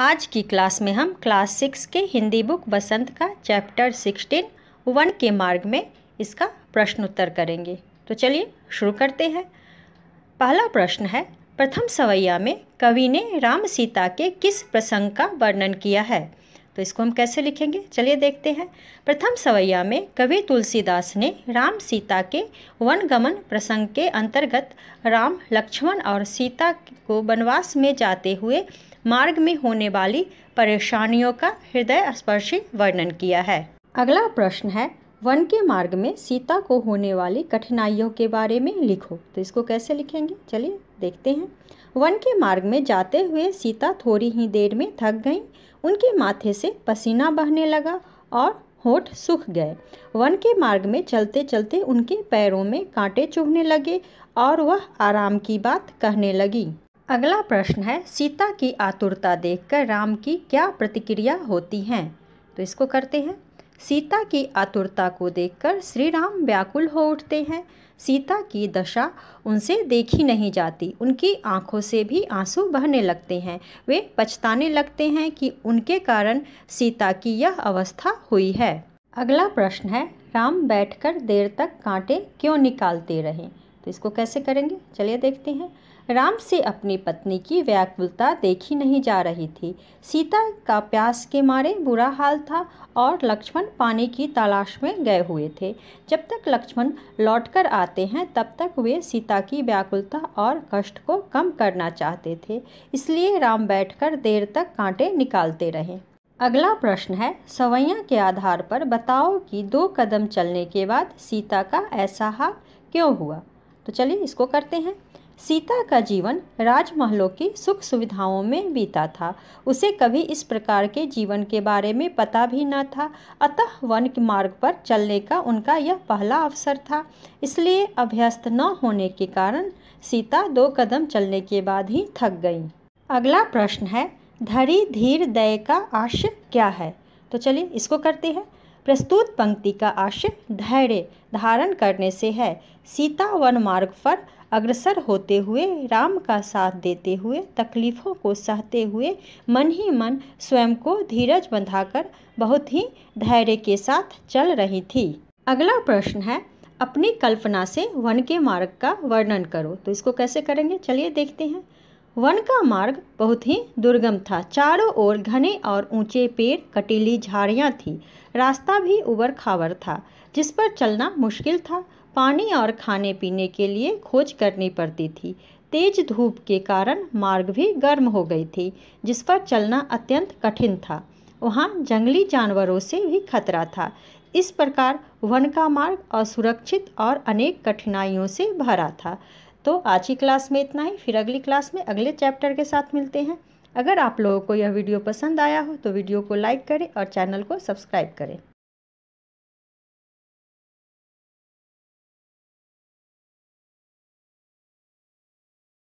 आज की क्लास में हम क्लास सिक्स के हिंदी बुक बसंत का चैप्टर सिक्सटीन वन के मार्ग में इसका प्रश्न उत्तर करेंगे तो चलिए शुरू करते हैं पहला प्रश्न है प्रथम सवैया में कवि ने राम सीता के किस प्रसंग का वर्णन किया है तो इसको हम कैसे लिखेंगे चलिए देखते हैं प्रथम सवैया में कवि तुलसीदास ने राम सीता के वनगमन प्रसंग के अंतर्गत राम लक्ष्मण और सीता को वनवास में जाते हुए मार्ग में होने वाली परेशानियों का हृदय स्पर्शी वर्णन किया है अगला प्रश्न है वन के मार्ग में सीता को होने वाली कठिनाइयों के बारे में लिखो तो इसको कैसे लिखेंगे चलिए देखते हैं वन के मार्ग में जाते हुए सीता थोड़ी ही देर में थक गई उनके माथे से पसीना बहने लगा और होठ सूख गए वन के मार्ग में चलते चलते उनके पैरों में कांटे चुभने लगे और वह आराम की बात कहने लगी अगला प्रश्न है सीता की आतुरता देखकर राम की क्या प्रतिक्रिया होती है तो इसको करते हैं सीता की आतुरता को देखकर श्री राम व्याकुल हो उठते हैं सीता की दशा उनसे देखी नहीं जाती उनकी आंखों से भी आंसू बहने लगते हैं वे पछताने लगते हैं कि उनके कारण सीता की यह अवस्था हुई है अगला प्रश्न है राम बैठकर देर तक कांटे क्यों निकालते रहे इसको कैसे करेंगे चलिए देखते हैं राम से अपनी पत्नी की व्याकुलता देखी नहीं जा रही थी सीता का प्यास के मारे बुरा हाल था और लक्ष्मण पानी की तलाश में गए हुए थे जब तक लक्ष्मण लौटकर आते हैं तब तक वे सीता की व्याकुलता और कष्ट को कम करना चाहते थे इसलिए राम बैठकर देर तक कांटे निकालते रहे अगला प्रश्न है सवैया के आधार पर बताओ कि दो कदम चलने के बाद सीता का ऐसा हाल क्यों हुआ तो चलिए इसको करते हैं सीता का जीवन राजमहलों की सुख सुविधाओं में बीता था उसे कभी इस प्रकार के जीवन के बारे में पता भी न था अतः वन के मार्ग पर चलने का उनका यह पहला अवसर था इसलिए अभ्यस्त न होने के कारण सीता दो कदम चलने के बाद ही थक गई अगला प्रश्न है धरी धीर दय का आशय क्या है तो चलिए इसको करते हैं प्रस्तुत पंक्ति का आशय धैर्य धारण करने से है सीता वन मार्ग पर अग्रसर होते हुए राम का साथ देते हुए तकलीफ़ों को सहते हुए मन ही मन स्वयं को धीरज बंधाकर बहुत ही धैर्य के साथ चल रही थी अगला प्रश्न है अपनी कल्पना से वन के मार्ग का वर्णन करो तो इसको कैसे करेंगे चलिए देखते हैं वन का मार्ग बहुत ही दुर्गम था चारों ओर घने और ऊंचे पेड़ कटीली झाड़ियाँ थी रास्ता भी उबर खावर था जिस पर चलना मुश्किल था पानी और खाने पीने के लिए खोज करनी पड़ती थी तेज धूप के कारण मार्ग भी गर्म हो गई थी जिस पर चलना अत्यंत कठिन था वहाँ जंगली जानवरों से भी खतरा था इस प्रकार वन का मार्ग असुरक्षित और अनेक कठिनाइयों से भरा था तो आज की क्लास में इतना ही फिर अगली क्लास में अगले चैप्टर के साथ मिलते हैं अगर आप लोगों को यह वीडियो पसंद आया हो तो वीडियो को लाइक करें और चैनल को सब्सक्राइब करें